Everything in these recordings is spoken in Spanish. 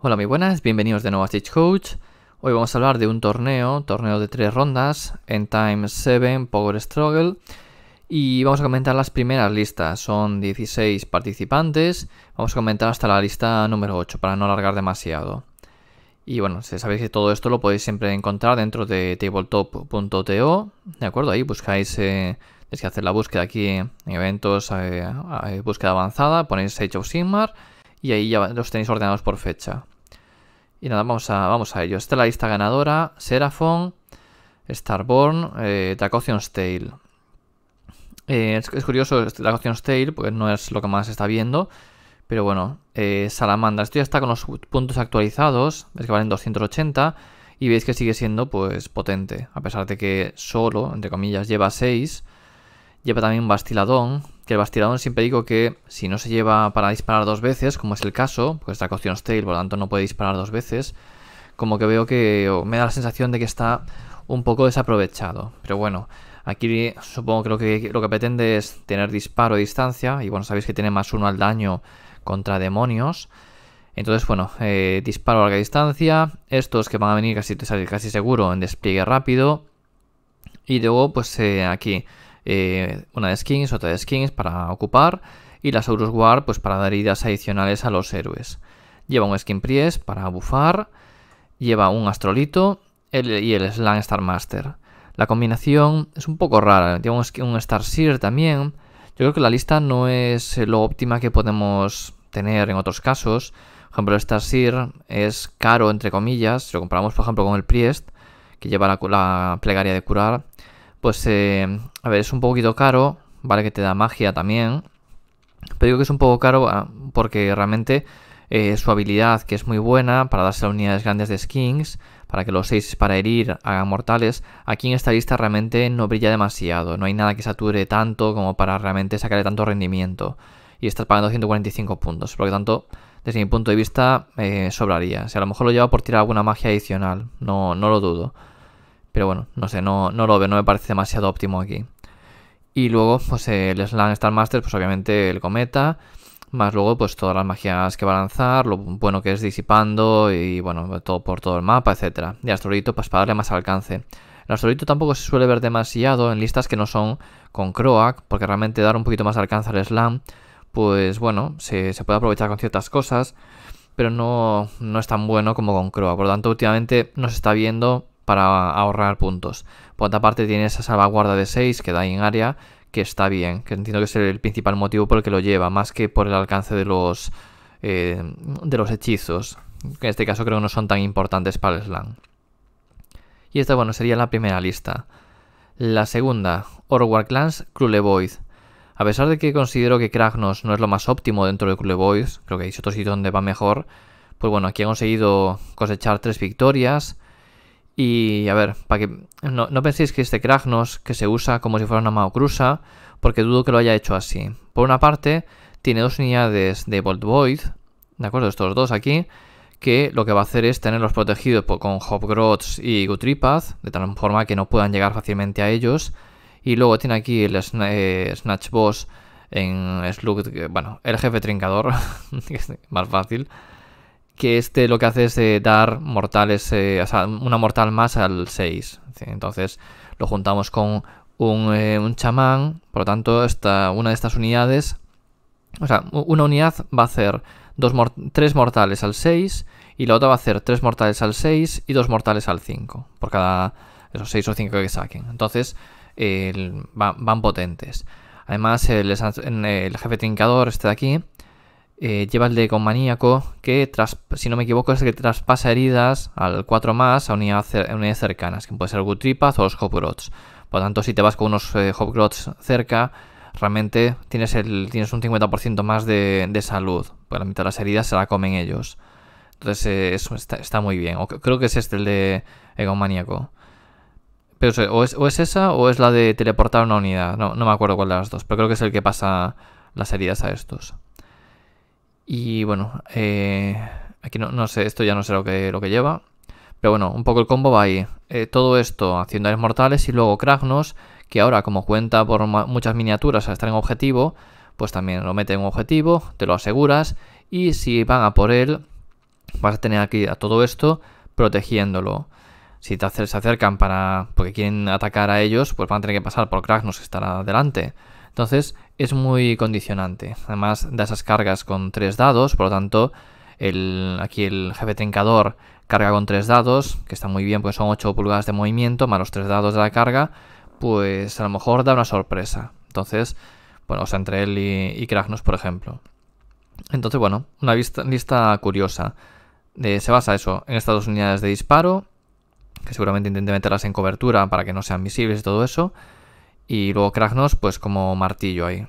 Hola, muy buenas, bienvenidos de nuevo a Coach Hoy vamos a hablar de un torneo, torneo de tres rondas, en Time 7 Power Struggle. Y vamos a comentar las primeras listas, son 16 participantes. Vamos a comentar hasta la lista número 8 para no alargar demasiado. Y bueno, si sabéis que todo esto lo podéis siempre encontrar dentro de tabletop.to, ¿de acuerdo? Ahí buscáis, eh, tenéis que hacer la búsqueda aquí en eventos, eh, eh, búsqueda avanzada, ponéis Age of Sigmar y ahí ya los tenéis ordenados por fecha. Y nada, vamos a, vamos a ello. Esta es la lista ganadora, Seraphon, Starborn, eh, Tale. Eh, es, curioso Dracocian's Tale, pues no es lo que más está viendo, pero bueno, eh, Salamandra, esto ya está con los puntos actualizados, es que valen 280, y veis que sigue siendo pues potente, a pesar de que solo, entre comillas, lleva 6, Lleva también un bastiladón, que el bastiladón siempre digo que si no se lleva para disparar dos veces, como es el caso, pues está cocción Stale, por lo tanto no puede disparar dos veces, como que veo que me da la sensación de que está un poco desaprovechado. Pero bueno, aquí supongo que lo que, pretende es tener disparo a distancia, y bueno, sabéis que tiene más uno al daño contra demonios. Entonces, bueno, eh, disparo a larga distancia, estos que van a venir casi, casi seguro en despliegue rápido, y luego pues eh, aquí eh, una de skins, otra de skins para ocupar y las euros Guard pues para dar heridas adicionales a los héroes. Lleva un Skin Priest para bufar, lleva un Astrolito y el Slang Star Master. La combinación es un poco rara, lleva un, un Star Seer también. Yo creo que la lista no es eh, lo óptima que podemos tener en otros casos. Por ejemplo, el Star Seer es caro, entre comillas, si lo comparamos por ejemplo con el Priest, que lleva la plegaria de curar, pues eh, a ver, es un poquito caro, ¿vale? Que te da magia también. Pero digo que es un poco caro ah, porque realmente eh, su habilidad, que es muy buena para darse a unidades grandes de skins, para que los 6 para herir hagan mortales, aquí en esta lista realmente no brilla demasiado. No hay nada que sature tanto como para realmente sacarle tanto rendimiento. Y estás pagando 145 puntos. Por lo tanto, desde mi punto de vista, eh, sobraría. si a lo mejor lo lleva por tirar alguna magia adicional, no, no lo dudo. Pero bueno, no sé, no, no lo ve no me parece demasiado óptimo aquí. Y luego, pues el Slam Star Master, pues obviamente el cometa, más luego pues todas las magias que va a lanzar, lo bueno que es disipando y bueno, todo por todo el mapa, etc. Y Astrolito pues para darle más alcance. El Astrolito tampoco se suele ver demasiado en listas que no son con Croak, porque realmente dar un poquito más alcance al Slam, pues bueno, se, se, puede aprovechar con ciertas cosas, pero no, no es tan bueno como con Croak. Por lo tanto, últimamente no se está viendo para ahorrar puntos. Por otra parte tiene esa salvaguarda de 6 que da en área, que está bien, que entiendo que es el principal motivo por el que lo lleva, más que por el alcance de los, eh, de los hechizos, que en este caso creo que no son tan importantes para el slam. Y esta, bueno, sería la primera lista. La segunda, Orwar Clans Crulevoid A pesar de que considero que Kragnos no es lo más óptimo dentro de Crulevoid creo que hay otros sitios donde va mejor, pues bueno, aquí ha conseguido cosechar tres victorias, y a ver, para que no, penséis que este Kragnos que se usa como si fuera una cruza, porque dudo que lo haya hecho así. Por una parte, tiene dos unidades de Bolt Void, ¿de acuerdo? Estos dos aquí, que lo que va a hacer es tenerlos protegidos por, con hobgrotz y Gutripath, de tal forma que no puedan llegar fácilmente a ellos. Y luego tiene aquí el eh, Snatch Boss en Slug, bueno, el jefe trincador, más fácil que este lo que hace es eh, dar mortales, eh, una mortal más al 6. Entonces lo juntamos con un, eh, chamán, por lo tanto una de estas unidades, o sea, una unidad va a hacer dos tres mortales al 6 y la otra va a hacer tres mortales al 6 y dos mortales al 5, por cada esos 6 o 5 que saquen. Entonces van, potentes. Además, el jefe trincador, este de aquí, eh, lleva el de Maníaco, que si no me equivoco es el que traspasa heridas al 4 más a unidades, cercanas, que puede ser Gutripaz o los Hopgrots. Por lo tanto, si te vas con unos eh, cerca, realmente tienes, el, tienes un 50% más de, salud, porque la mitad de las heridas se la comen ellos. Entonces, eh, eso está, muy bien. creo que es este el de Egomaníaco. Pero o es, o es, esa o es la de teleportar una unidad. No, no me acuerdo cuál de las dos, pero creo que es el que pasa las heridas a estos. Y bueno, eh, aquí no, no, sé, esto ya no sé lo que, lo que lleva. Pero bueno, un poco el combo va ahí. Eh, todo esto haciendo aires mortales y luego Kragnos, que ahora como cuenta por muchas miniaturas a estar en objetivo, pues también lo mete en objetivo, te lo aseguras y si van a por él, vas a tener aquí a todo esto protegiéndolo. Si te se acercan para porque quieren atacar a ellos, pues van a tener que pasar por Kragnos que estará adelante entonces es muy condicionante. Además da esas cargas con tres dados, por lo tanto aquí el jefe trincador carga con tres dados, que está muy bien porque son 8 pulgadas de movimiento más los tres dados de la carga, pues a lo mejor da una sorpresa. Entonces, bueno, o sea, entre él y, Kragnos, por ejemplo. Entonces, bueno, una lista curiosa. Eh, se basa eso en estas dos unidades de disparo, que seguramente intente meterlas en cobertura para que no sean visibles y todo eso. Y luego Kragnos, pues como martillo ahí.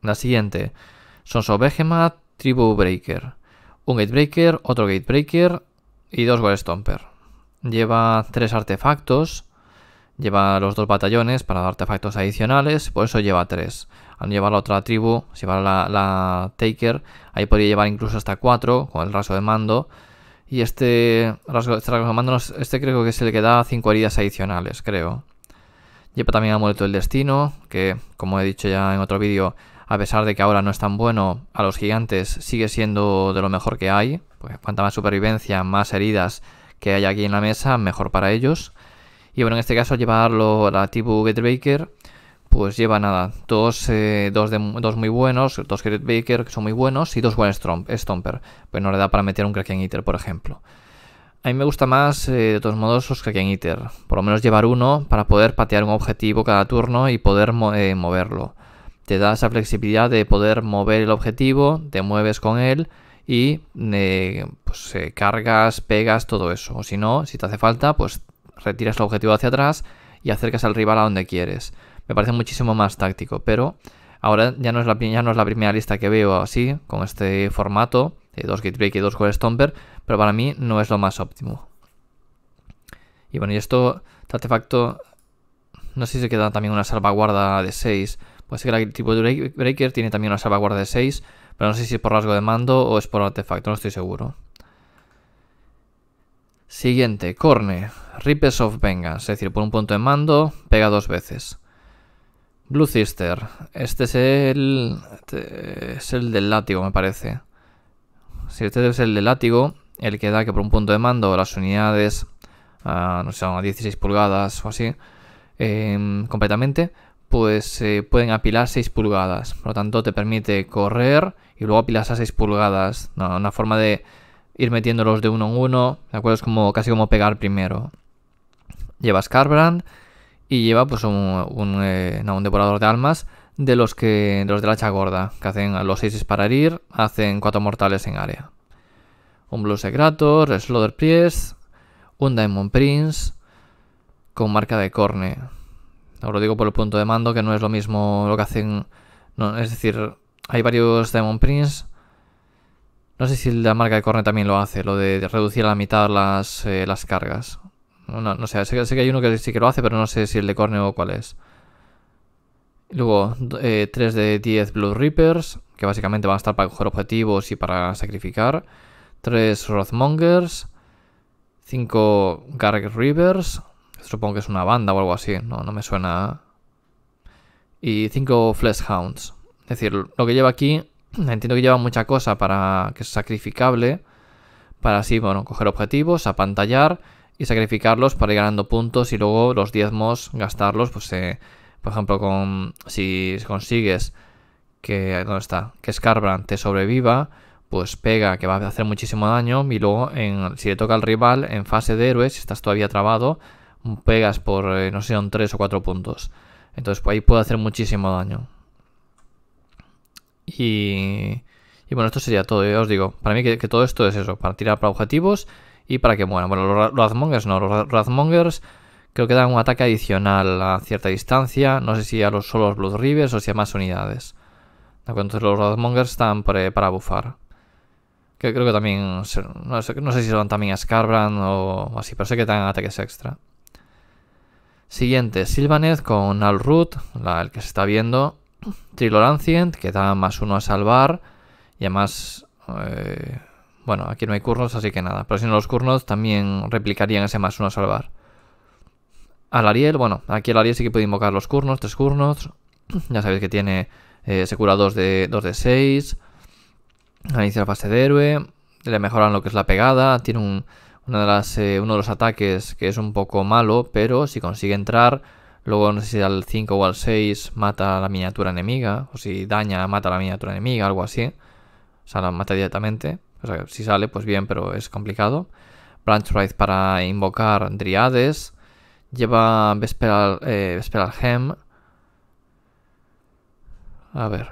La siguiente. son of Behemoth, Tribu Breaker. Un Gatebreaker, otro Gate Breaker y dos Wall Stomper. Lleva tres artefactos. Lleva los dos batallones para artefactos adicionales, por eso lleva tres. Al llevar la otra tribu, si va la, Taker, ahí podría llevar incluso hasta cuatro con el rasgo de mando. Y este rasgo, este rasgo de mando, este creo que se le queda cinco heridas adicionales, creo. Lleva también ha muerto el destino, que como he dicho ya en otro vídeo, a pesar de que ahora no es tan bueno, a los gigantes sigue siendo de lo mejor que hay. Pues cuanta más supervivencia, más heridas que haya aquí en la mesa, mejor para ellos. Y bueno, en este caso llevarlo a la Tibu Get pues lleva nada, dos, eh, de, dos, muy buenos, dos Baker que son muy buenos y dos buen Stomper. Pues no le da para meter un Kraken Eater, por ejemplo. A mí me gusta más, eh, de todos modos, los Kraken Eater. Por lo menos llevar uno para poder patear un objetivo cada turno y poder eh, moverlo. Te da esa flexibilidad de poder mover el objetivo, te mueves con él y eh, pues, cargas, pegas, todo eso. O si no, si te hace falta, pues retiras el objetivo hacia atrás y acercas al rival a donde quieres. Me parece muchísimo más táctico, pero ahora ya no es la, no es la primera lista que veo así, con este formato de dos Gate y dos Core Stomper pero para mí no es lo más óptimo. Y bueno, y esto, este artefacto, no sé si se queda también una salvaguarda de 6, puede ser que el tipo de breaker tiene también una salvaguarda de 6, pero no sé si es por rasgo de mando o es por artefacto, no estoy seguro. Siguiente, Corne, Ripes of Venga, es decir, por un punto de mando, pega dos veces. Blue Sister, este es el, este es el del látigo, me parece. Si este es el del látigo, el que da que por un punto de mando las unidades, ah, no sé, a 16 pulgadas o así, em, completamente, pues eh, pueden apilar 6 pulgadas. Por lo tanto, te permite correr y luego apilas a 6 pulgadas. una forma de ir metiéndolos de uno en uno, ¿de acuerdo? Es como, casi como pegar primero. Lleva Scarbrand y lleva pues un, un, eh, devorador de almas de los que de la hacha gorda, que hacen los 6 para herir, hacen 4 mortales en área un blue segrator, Priest, un Diamond Prince con marca de Corne. Ahora lo digo por el punto de mando, que no es lo mismo lo que hacen. es decir, hay varios Diamond Prince. No sé si la marca de Corne también lo hace, lo de reducir a la mitad las, eh, cargas. No, sé, sé, que hay uno que sí que lo hace, pero no sé si el de Corne o cuál es. Luego, eh, tres 3 de 10 Blue Reapers, que básicamente van a estar para coger objetivos y para sacrificar. 3 Rothmongers, 5 Garg Rivers, supongo que es una banda o algo así, no, no me suena. Y 5 Fleshhounds. Es decir, lo que lleva aquí, entiendo que lleva mucha cosa para que es sacrificable, para así, bueno, coger objetivos, apantallar y sacrificarlos para ir ganando puntos y luego los diezmos gastarlos, pues eh, por ejemplo, con si consigues que, ¿dónde está? Que Scarbrand te sobreviva, pues pega, que va a hacer muchísimo daño, y luego si le toca al rival en fase de héroes, si estás todavía trabado, pegas por, eh, no sé, un 3 o 4 puntos. Entonces pues, ahí puede hacer muchísimo daño. Y, bueno, esto sería todo, ya os digo, para mí que, todo esto es eso, para tirar para objetivos y para que mueran. Bueno, los Razmongers no, los Razmongers creo que dan un ataque adicional a cierta distancia, no sé si a los solos Blood Rivers o si a más unidades. Entonces los Razmongers están para, para bufar. Que creo que también. No sé, no sé si son también a Scarbrand o así, pero sé que dan ataques extra. Siguiente, Sylvaneth con Alruth, el que se está viendo. Ancient, que da más uno a salvar. Y además. Eh, bueno, aquí no hay curnos, así que nada. Pero si no los curnos también replicarían ese más uno a salvar. Al Ariel, bueno, aquí el Ariel sí que puede invocar los curnos, tres curnos. Ya sabéis que tiene. Eh, se cura de, 2 de 6. Inicia la fase de héroe, le mejoran lo que es la pegada, tiene una de las, eh, uno de los ataques que es un poco malo, pero si consigue entrar, luego no sé si al 5 o al 6 mata a la miniatura enemiga, o si daña, mata la miniatura enemiga, algo así. O sea, la mata directamente. O sea, si sale, pues bien, pero es complicado. Branch para invocar Driades. Lleva Vesperal, eh, Vesperal Gem. A ver,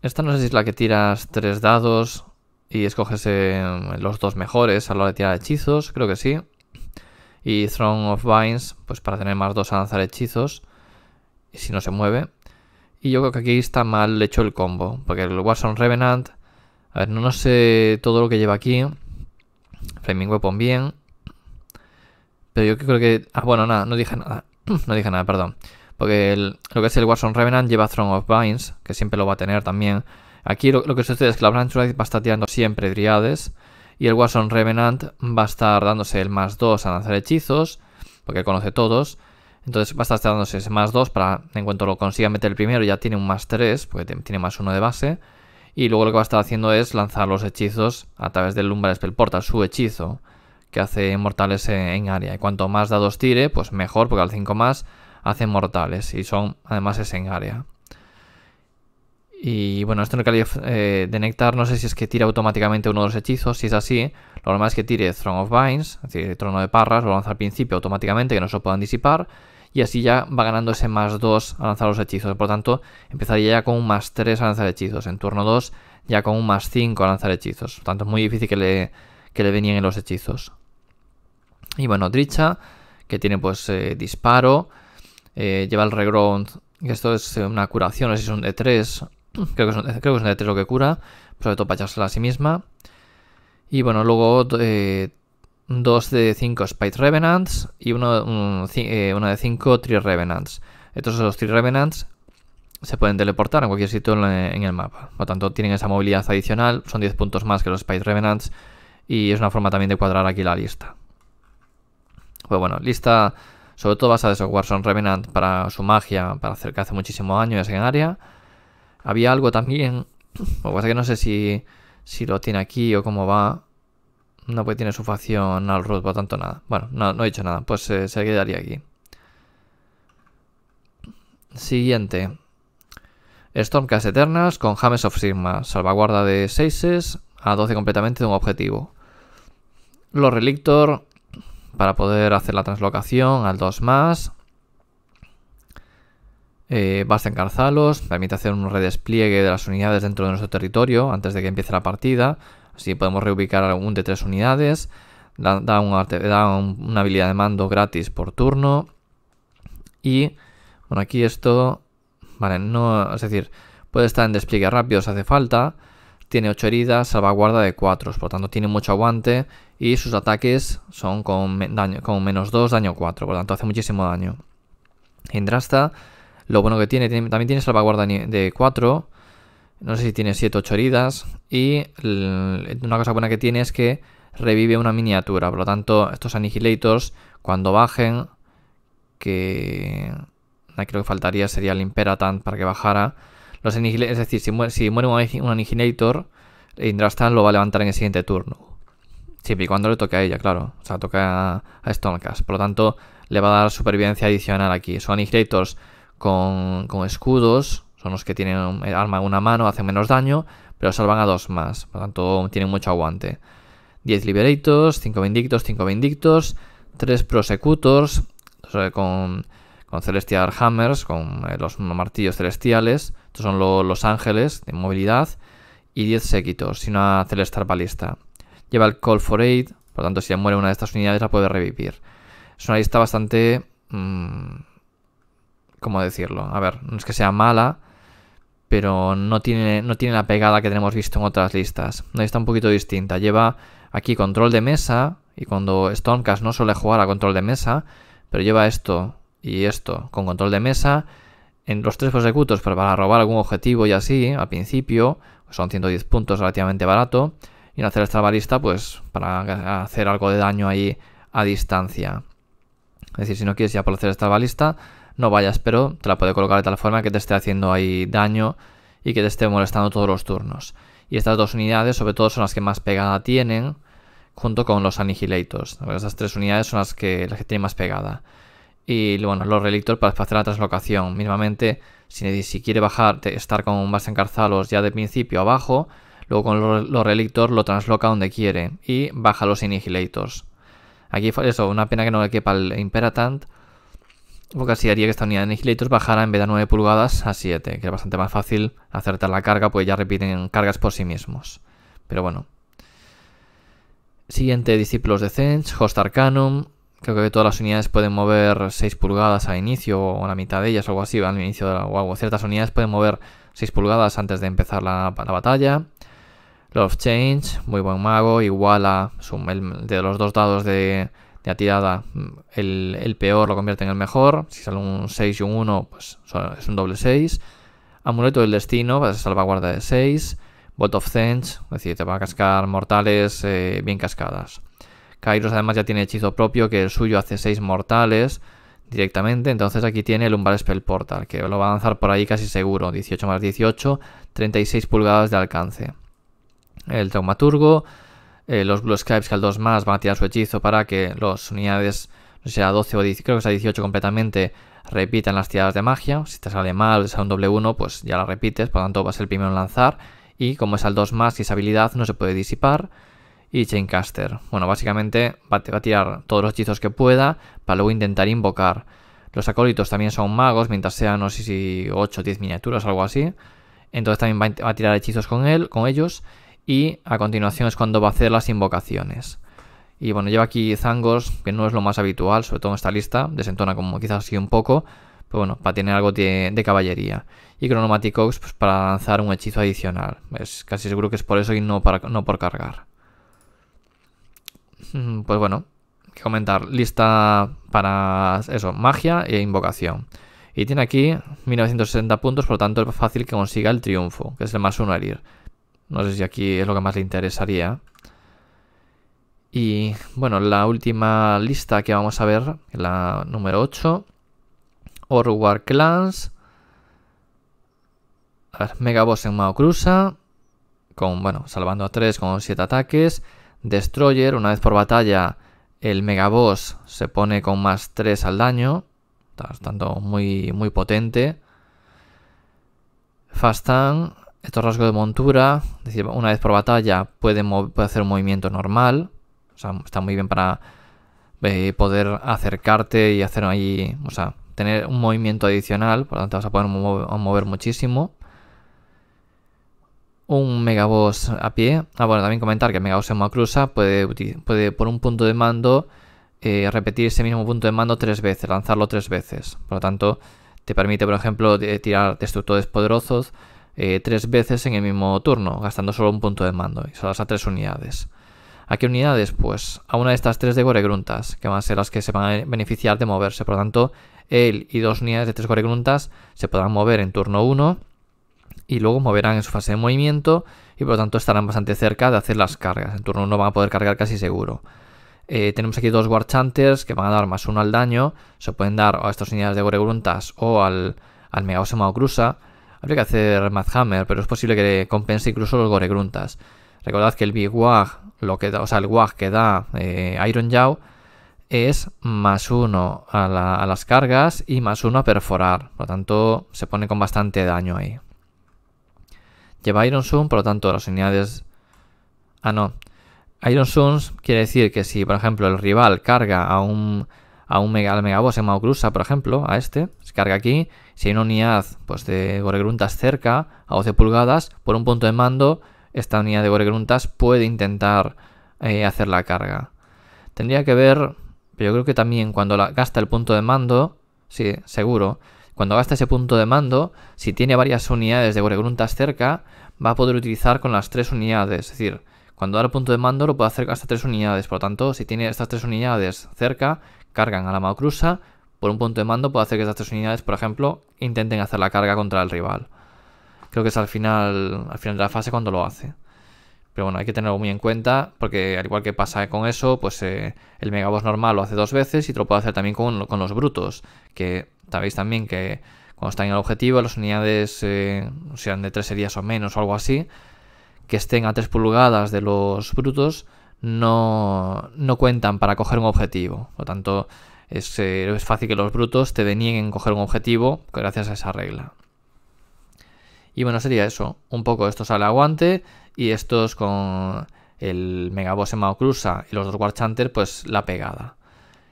esta no sé si es la que tiras tres dados y escoges eh, los dos mejores a la hora de tirar hechizos, creo que sí. Y Throne of Vines, pues para tener más dos a lanzar hechizos, y si no se mueve. Y yo creo que aquí está mal hecho el combo, porque el Warzone Revenant, a ver, no, no sé todo lo que lleva aquí. Flaming Weapon bien. Pero yo creo que... Ah, bueno, nada, no dije nada. no dije nada, perdón. Porque lo que es el Warson Revenant lleva Throne of Vines, que siempre lo va a tener también. Aquí lo, que sucede es que la Blanchura va a estar tirando siempre Driades. Y el Warzone Revenant va a estar dándose el más 2 a lanzar hechizos, porque conoce todos. Entonces va a estar dándose ese más 2 para, en cuanto lo consiga meter el primero, ya tiene un más 3, porque tiene más 1 de base. Y luego lo que va a estar haciendo es lanzar los hechizos a través del Lumbar Spell Portal, su hechizo que hace mortales en, en área. Y cuanto más dados tire, pues mejor, porque al 5 más hacen mortales y son además es en área. Y bueno, esto en el eh, de Nectar no sé si es que tira automáticamente uno de los hechizos, si es así, lo normal es que tire Throne of Vines, es decir, Trono de Parras, lo lanza al principio automáticamente, que no se lo puedan disipar, y así ya va ganando ese más 2 a lanzar los hechizos, por lo tanto empezaría ya con un más 3 a lanzar hechizos, en turno 2 ya con un más 5 a lanzar hechizos, por lo tanto es muy difícil que le, que le venían en los hechizos. Y bueno, Dricha, que tiene pues eh, disparo, eh, lleva el reground, esto es una curación, no sé si un de 3, creo que es creo que de 3 lo que cura, sobre todo para echársela a sí misma. Y bueno, luego eh, dos de 5 Spite Revenants y uno, eh, de 5 Tree Revenants. Estos los Tree Revenants se pueden teleportar en cualquier sitio en el mapa. Por lo tanto, tienen esa movilidad adicional, son 10 puntos más que los Spite Revenants y es una forma también de cuadrar aquí la lista. Pues bueno, lista sobre todo basada en Warzone Revenant para su magia, para hacer que hace muchísimos años en área. Había algo también, lo que pasa que no sé si, si lo tiene aquí o cómo va. No, pues tiene su facción al root, por tanto nada. Bueno, no, he dicho nada, pues eh, se quedaría aquí. Siguiente. Stormcast Eternas con James of Sigma, salvaguarda de 6 a 12 completamente de un objetivo. Los Relictor para poder hacer la translocación al 2 más. Eh, basta encarzalos, permite hacer un redespliegue de las unidades dentro de nuestro territorio antes de que empiece la partida. Así podemos reubicar algún de tres unidades. Da, una habilidad de mando gratis por turno. Y bueno, aquí esto. Vale, no. Es decir, puede estar en despliegue rápido si hace falta. Tiene 8 heridas, salvaguarda de 4, por lo tanto tiene mucho aguante y sus ataques son con, menos 2, daño 4, por lo tanto hace muchísimo daño. En Drasta, lo bueno que tiene, también tiene salvaguarda de 4, no sé si tiene 7 o 8 heridas y una cosa buena que tiene es que revive una miniatura, por lo tanto estos Annihilators cuando bajen, que creo que faltaría sería el Imperatant para que bajara, es decir, si muere, un Annihilator, eh, Indrastan lo va a levantar en el siguiente turno. Siempre y cuando le toque a ella, claro. O sea, toca a, a Por lo tanto, le va a dar supervivencia adicional aquí. Son Annihilators con, con escudos. Son los que tienen eh, arma en una mano, hacen menos daño, pero salvan a dos más. Por lo tanto, tienen mucho aguante. 10 Liberators, 5 Vindictos, 5 Vindictos, 3 Prosecutors, con con Celestial Hammers, con eh, los martillos celestiales. Estos son los ángeles de movilidad. Y 10 séquitos y una Celestial Balista. Lleva el Call for Aid, por lo tanto, si ya muere una de estas unidades, la puede revivir. Es una lista bastante. Mm, ¿Cómo decirlo? A ver, no es que sea mala, pero no tiene, no tiene la pegada que tenemos visto en otras listas. Una lista un poquito distinta. Lleva aquí control de mesa, y cuando Stormcast no suele jugar a control de mesa, pero lleva esto, y esto con control de mesa. En los tres ejecutos para robar algún objetivo y así, al principio, son 110 puntos relativamente barato. Y en hacer esta balista, pues para hacer algo de daño ahí a distancia. Es decir, si no quieres ya por hacer esta balista, no vayas, pero te la puede colocar de tal forma que te esté haciendo ahí daño y que te esté molestando todos los turnos. Y estas dos unidades, sobre todo, son las que más pegada tienen, junto con los Annihilators. Estas tres unidades son las que, las que tienen más pegada y bueno, los relictos para hacer la traslocación. Mismamente, si, quiere bajar, estar con base en ya de principio abajo, luego con los, los lo trasloca donde quiere y baja los inigilators. Aquí eso, una pena que no le quepa el Imperatant, porque así haría que esta unidad de Inhilators bajara en vez de 9 pulgadas a 7, que es bastante más fácil acertar la carga, pues ya repiten cargas por sí mismos. Pero bueno. Siguiente, discípulos de Zench, Host Arcanum, Creo que todas las unidades pueden mover 6 pulgadas al inicio o la mitad de ellas o algo así, al inicio o algo. Ciertas unidades pueden mover 6 pulgadas antes de empezar la, batalla. Lord of Change, muy buen mago, igual a... de los dos dados de, de tirada, mm, el, peor lo convierte en el mejor. Si sale un 6 y un 1, pues es un doble 6. Amuleto del Destino, a pues, salvaguarda de 6. Bolt of Change, es decir, te va a cascar mortales eh, bien cascadas. Kairos además ya tiene hechizo propio, que el suyo hace 6 mortales directamente. Entonces aquí tiene el Umbral Spell Portal, que lo va a lanzar por ahí casi seguro. 18 más 18, 36 pulgadas de alcance. El Traumaturgo, eh, los Blue Skypes, que al 2 más van a tirar su hechizo para que las unidades, no sé, a 12 o creo que sea 18 completamente, repitan las tiradas de magia. Si te sale mal, a un doble 1, pues ya la repites, por lo tanto vas el primero en lanzar. Y como es al 2 más y esa habilidad no se puede disipar, y Chaincaster. Bueno, básicamente va, a tirar todos los hechizos que pueda para luego intentar invocar. Los acólitos también son magos, mientras sean, no sé si 8 o 10 miniaturas, algo así. Entonces también va a tirar hechizos con él, con ellos. Y a continuación es cuando va a hacer las invocaciones. Y bueno, lleva aquí Zangos, que no es lo más habitual, sobre todo en esta lista. Desentona como quizás así, un poco. Pero bueno, para tener algo de, caballería. Y Chronomatic pues, para lanzar un hechizo adicional. Es casi seguro que es por eso y no, para, no por cargar pues bueno, que comentar, lista para eso, magia e invocación. Y tiene aquí 1960 puntos, por lo tanto es fácil que consiga el triunfo, que es el más uno herir. No sé si aquí es lo que más le interesaría. Y bueno, la última lista que vamos a ver, la número 8, Orwar Clans, a ver, Mega en Mao Cruza, con, bueno, salvando a 3 con 7 ataques, Destroyer, una vez por batalla el megaboss se pone con más 3 al daño, estando muy, muy potente. Fastan, estos rasgos de montura, una vez por batalla puede, hacer un movimiento normal, está muy bien para eh, poder acercarte y hacer ahí, tener un movimiento adicional, por lo tanto vas a poder mover muchísimo un megaboss a pie. Ah, bueno, también comentar que el megaboss en Macrusa puede, puede por un punto de mando eh, repetir ese mismo punto de mando tres veces, lanzarlo tres veces. Por lo tanto, te permite, por ejemplo, tirar destructores poderosos eh, tres veces en el mismo turno, gastando solo un punto de mando, y solo a tres unidades. ¿A qué unidades? Pues a una de estas tres de Goregruntas, que van a ser las que se van a beneficiar de moverse. Por lo tanto, él y dos unidades de tres Goregruntas se podrán mover en turno 1 y luego moverán en su fase de movimiento y por lo tanto estarán bastante cerca de hacer las cargas. En turno 1 van a poder cargar casi seguro. Eh, tenemos aquí dos War que van a dar más uno al daño. Se pueden dar a estos señales de Goregruntas o al, al Megaosema o Crusa. Habría que hacer Madhammer, pero es posible que compense incluso los Goregruntas. Recordad que el Big Wag, lo que da, o sea, el Wag que da eh, Iron Jaw es más uno a, a las cargas y más uno a perforar. Por lo tanto, se pone con bastante daño ahí lleva Iron Sun, por lo tanto las unidades... Ah, no. Iron Suns quiere decir que si, por ejemplo, el rival carga a un, a un mega, al Mao en Cruza, por ejemplo, a este, se carga aquí, si hay una unidad pues, de Goregruntas cerca, a 12 pulgadas, por un punto de mando, esta unidad de Goregruntas puede intentar eh, hacer la carga. Tendría que ver, pero yo creo que también cuando la, gasta el punto de mando, sí, seguro, cuando gasta ese punto de mando, si tiene varias unidades de Goregruntas cerca, va a poder utilizar con las tres unidades. Es decir, cuando da el punto de mando lo puede hacer hasta tres unidades. Por lo tanto, si tiene estas tres unidades cerca, cargan a la Maocrusa. Por un punto de mando puede hacer que estas tres unidades, por ejemplo, intenten hacer la carga contra el rival. Creo que es al final, al final de la fase cuando lo hace. Pero bueno, hay que tenerlo muy en cuenta porque al igual que pasa con eso, pues eh, el megaboss normal lo hace dos veces y te lo puede hacer también con, los brutos, que sabéis también que cuando están en el objetivo las unidades eh, sean de tres días o menos o algo así, que estén a 3 pulgadas de los brutos, no, cuentan para coger un objetivo. Por lo tanto, es, eh, es fácil que los brutos te denieguen coger un objetivo gracias a esa regla. Y bueno, sería eso, un poco estos al aguante y estos con el Megaboss en Maocruza y los dos War pues la pegada.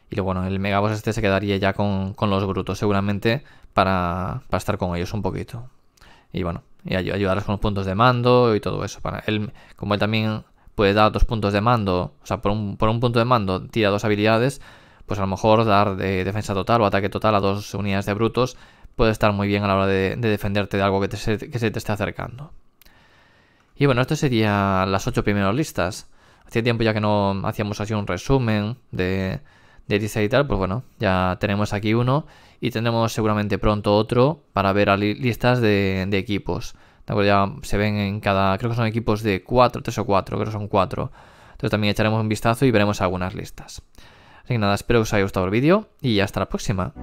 Y luego, bueno, el Megaboss este se quedaría ya con, los Brutos, seguramente, para, estar con ellos un poquito. Y bueno, y ayudarles con los puntos de mando y todo eso. Para él, como él también puede dar dos puntos de mando, o sea, por un, por un punto de mando tira dos habilidades, pues a lo mejor dar de defensa total o ataque total a dos unidades de Brutos puede estar muy bien a la hora de, defenderte de algo que, se te esté acercando. Y bueno, esto serían las ocho primeras listas. Hacía tiempo ya que no hacíamos así un resumen de, de lista y tal, pues bueno, ya tenemos aquí uno y tendremos seguramente pronto otro para ver listas de, equipos. Ya se ven en cada, creo que son equipos de cuatro, tres o cuatro, creo que son cuatro. Entonces también echaremos un vistazo y veremos algunas listas. Así que nada, espero que os haya gustado el vídeo y hasta la próxima.